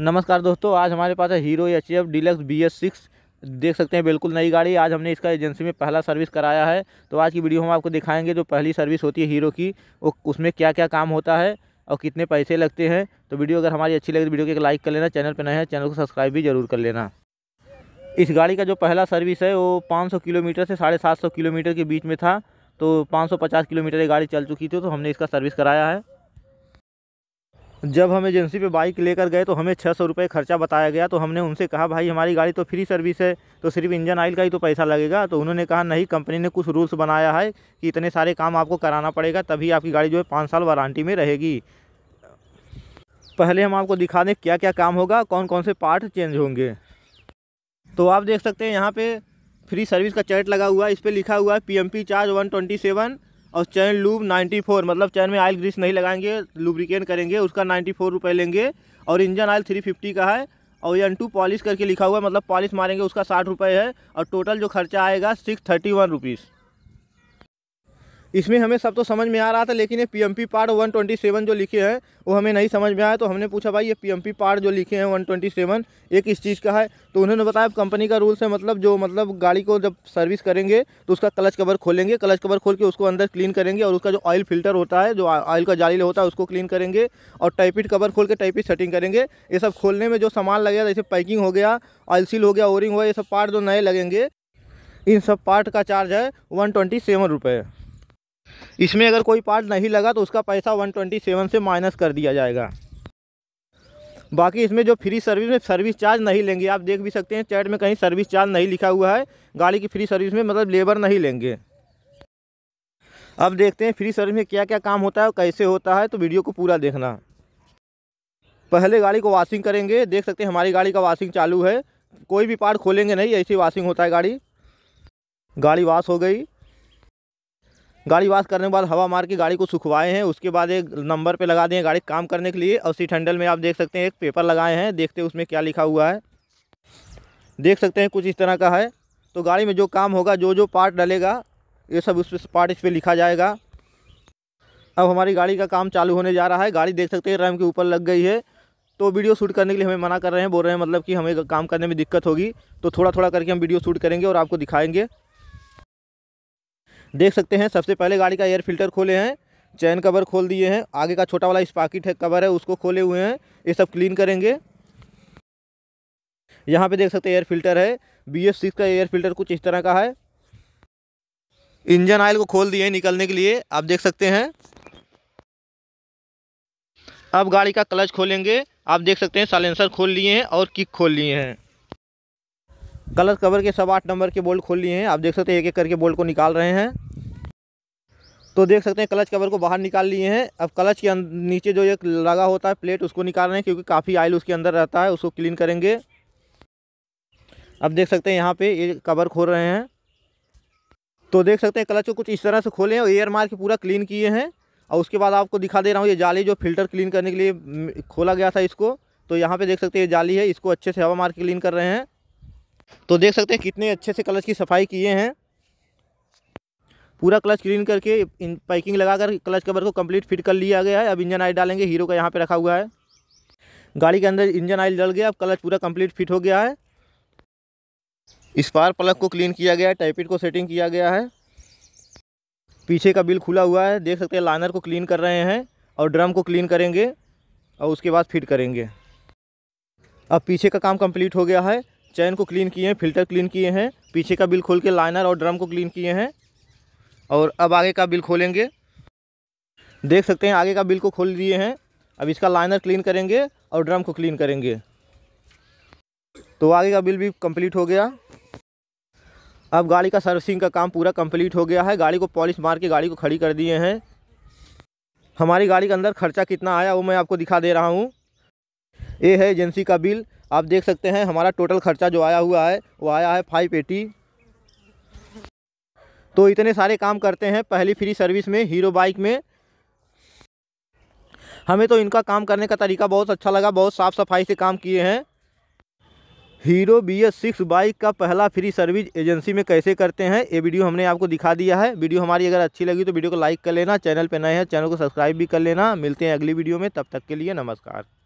नमस्कार दोस्तों आज हमारे पास है Hero H F Deluxe B S six देख सकते हैं बिल्कुल नई गाड़ी आज हमने इसका एजेंसी में पहला सर्विस कराया है तो आज की वीडियो हम आपको दिखाएंगे जो पहली सर्विस होती है हीरो की वो उसमें क्या क्या काम होता है और कितने पैसे लगते हैं तो वीडियो अगर हमारी अच्छी लगे तो वीडियो को एक लाइक कर लेना चैनल पर नया है चैनल को सब्सक्राइब भी जरूर कर लेना इस गाड़ी का जो पहला सर्विस है वो पाँच किलोमीटर से साढ़े किलोमीटर के बीच में था तो पाँच किलोमीटर ये गाड़ी चल चुकी थी तो हमने इसका सर्विस कराया है जब हम एजेंसी पे बाइक लेकर गए तो हमें छः सौ रुपये खर्चा बताया गया तो हमने उनसे कहा भाई हमारी गाड़ी तो फ्री सर्विस है तो सिर्फ इंजन ऑयल का ही तो पैसा लगेगा तो उन्होंने कहा नहीं कंपनी ने कुछ रूल्स बनाया है कि इतने सारे काम आपको कराना पड़ेगा तभी आपकी गाड़ी जो है पाँच साल वारंटी में रहेगी पहले हम आपको दिखा दें क्या क्या काम होगा कौन कौन से पार्ट चेंज होंगे तो आप देख सकते हैं यहाँ पर फ्री सर्विस का चैट लगा हुआ है इस पर लिखा हुआ है पी चार्ज वन और चैन लूब 94 मतलब चैन में आयल ग्रीस नहीं लगाएंगे लुब्रिकेट करेंगे उसका 94 रुपए लेंगे और इंजन आयल 350 का है और ये टू पॉलिश करके लिखा हुआ है मतलब पॉलिश मारेंगे उसका साठ रुपये है और टोटल जो खर्चा आएगा सिक्स थर्टी वन रुपीज़ इसमें हमें सब तो समझ में आ रहा था लेकिन ये पीएमपी पार्ट 127 जो लिखे हैं वो हमें नहीं समझ में आया तो हमने पूछा भाई ये पीएमपी पार्ट जो लिखे हैं 127 एक इस चीज़ का है तो उन्होंने बताया कंपनी का रूल्स है मतलब जो मतलब गाड़ी को जब सर्विस करेंगे तो उसका क्लच कवर खोलेंगे क्लच कवर खोल के उसको अंदर क्लीन करेंगे और उसका जो ऑयल फिल्टर होता है जो ऑयल का जाली होता है उसको क्लीन करेंगे और टाइपिट कवर खोल के टाइपिट सेटिंग करेंगे ये सब खोलने में जो सामान लगेगा जैसे पैकिंग हो गया ऑयल सील हो गया ओरिंग हुआ ये सब पार्ट जो नए लगेंगे इन सब पार्ट का चार्ज है वन ट्वेंटी सेवन रुपये इसमें अगर कोई पार्ट नहीं लगा तो उसका पैसा 127 से माइनस कर दिया जाएगा बाकी इसमें जो फ्री सर्विस में सर्विस चार्ज नहीं लेंगे आप देख भी सकते हैं चैट में कहीं सर्विस चार्ज नहीं लिखा हुआ है गाड़ी की फ्री सर्विस में मतलब लेबर नहीं लेंगे अब देखते हैं फ्री सर्विस में क्या क्या काम होता है और कैसे होता है तो वीडियो को पूरा देखना पहले गाड़ी को वॉशिंग करेंगे देख सकते हैं हमारी गाड़ी का वॉशिंग चालू है कोई भी पार्ट खोलेंगे नहीं ऐसी वॉशिंग होता है गाड़ी गाड़ी वॉश हो गई गाड़ी वाश करने के बाद हवा मार के गाड़ी को सुखवाए हैं उसके बाद एक नंबर पे लगा दिए गाड़ी काम करने के लिए और सीट हैंडल में आप देख सकते हैं एक पेपर लगाए हैं देखते उसमें क्या लिखा हुआ है देख सकते हैं कुछ इस तरह का है तो गाड़ी में जो काम होगा जो जो पार्ट डलेगा ये सब उस पार्ट इस पर लिखा जाएगा अब हमारी गाड़ी का काम चालू होने जा रहा है गाड़ी देख सकते हैं रैम के ऊपर लग गई है तो वीडियो शूट करने के लिए हमें मना कर रहे हैं बोल रहे हैं मतलब कि हमें काम करने में दिक्कत होगी तो थोड़ा थोड़ा करके हम वीडियो शूट करेंगे और आपको दिखाएंगे देख सकते हैं सबसे पहले गाड़ी का एयर फिल्टर खोले हैं चैन कवर खोल दिए हैं आगे का छोटा वाला स्पाकिट है कवर है उसको खोले हुए हैं ये सब क्लीन करेंगे यहाँ पे देख सकते हैं एयर फिल्टर है बी एफ सिक्स का एयर फिल्टर कुछ इस तरह का है इंजन ऑयल को खोल दिए निकलने के लिए आप देख सकते हैं अब गाड़ी का क्लच खोलेंगे आप देख सकते हैं साइलेंसर खोल लिए हैं और किक खोल लिए हैं गलत कवर के सब आठ नंबर के बोल्ट खोल लिए हैं आप देख सकते हैं एक एक करके बोल्ट को निकाल रहे हैं तो देख सकते हैं क्लच कवर को बाहर निकाल लिए हैं अब क्लच के नीचे जो एक लगा होता है प्लेट उसको निकाल रहे हैं क्योंकि काफ़ी आयल उसके अंदर रहता है उसको क्लीन करेंगे अब देख सकते हैं यहाँ पे ये कवर खोल रहे हैं तो देख सकते हैं क्लच को कुछ इस तरह से खोले और एयर मार के पूरा क्लीन किए हैं और उसके बाद आपको दिखा दे रहा हूँ ये जाली जो फिल्टर क्लीन करने के लिए खोला गया था इसको तो यहाँ पर देख सकते हैं ये जाली है इसको अच्छे से हवा मार के क्लीन कर रहे हैं तो देख सकते हैं कितने अच्छे से क्लच की सफाई किए हैं पूरा क्लच क्लीन करके इन लगा लगाकर क्लच कवर को कंप्लीट फिट कर लिया गया है अब इंजन आयल डालेंगे हीरो का यहाँ पे रखा हुआ है गाड़ी के अंदर इंजन आयल डल गया अब क्लच पूरा कंप्लीट फिट हो गया है स्पार प्लग को क्लीन किया गया है टाइपिट को सेटिंग किया गया है पीछे का बिल खुला हुआ है देख सकते हैं लाइनर को क्लीन कर रहे हैं और ड्रम को क्लीन करेंगे और उसके बाद फिट करेंगे अब पीछे का काम कम्प्लीट हो गया है चैन को क्लीन किए हैं फिल्टर क्लीन किए हैं पीछे का बिल खोल के लाइनर और ड्रम को क्लीन किए हैं और अब आगे का बिल खोलेंगे देख सकते हैं आगे का बिल को खोल दिए हैं अब इसका लाइनर क्लीन करेंगे और ड्रम को क्लीन करेंगे तो आगे का बिल भी कंप्लीट हो गया अब गाड़ी का सर्विसिंग का काम पूरा कंप्लीट हो गया है गाड़ी को पॉलिश मार के गाड़ी को खड़ी कर दिए हैं हमारी गाड़ी के अंदर खर्चा कितना आया वो मैं आपको दिखा दे रहा हूँ ये है एजेंसी का बिल आप देख सकते हैं हमारा टोटल खर्चा जो आया हुआ है वो आया है फाइव एटी तो इतने सारे काम करते हैं पहली फ्री सर्विस में हीरो बाइक में हमें तो इनका काम करने का तरीका बहुत अच्छा लगा बहुत साफ़ सफाई से काम किए हैं Hero B S six bike का पहला फ्री सर्विस एजेंसी में कैसे करते हैं ये वीडियो हमने आपको दिखा दिया है वीडियो हमारी अगर अच्छी लगी तो वीडियो को लाइक कर लेना चैनल पर नए हैं चैनल को सब्सक्राइब भी कर लेना मिलते हैं अगली वीडियो में तब तक के लिए नमस्कार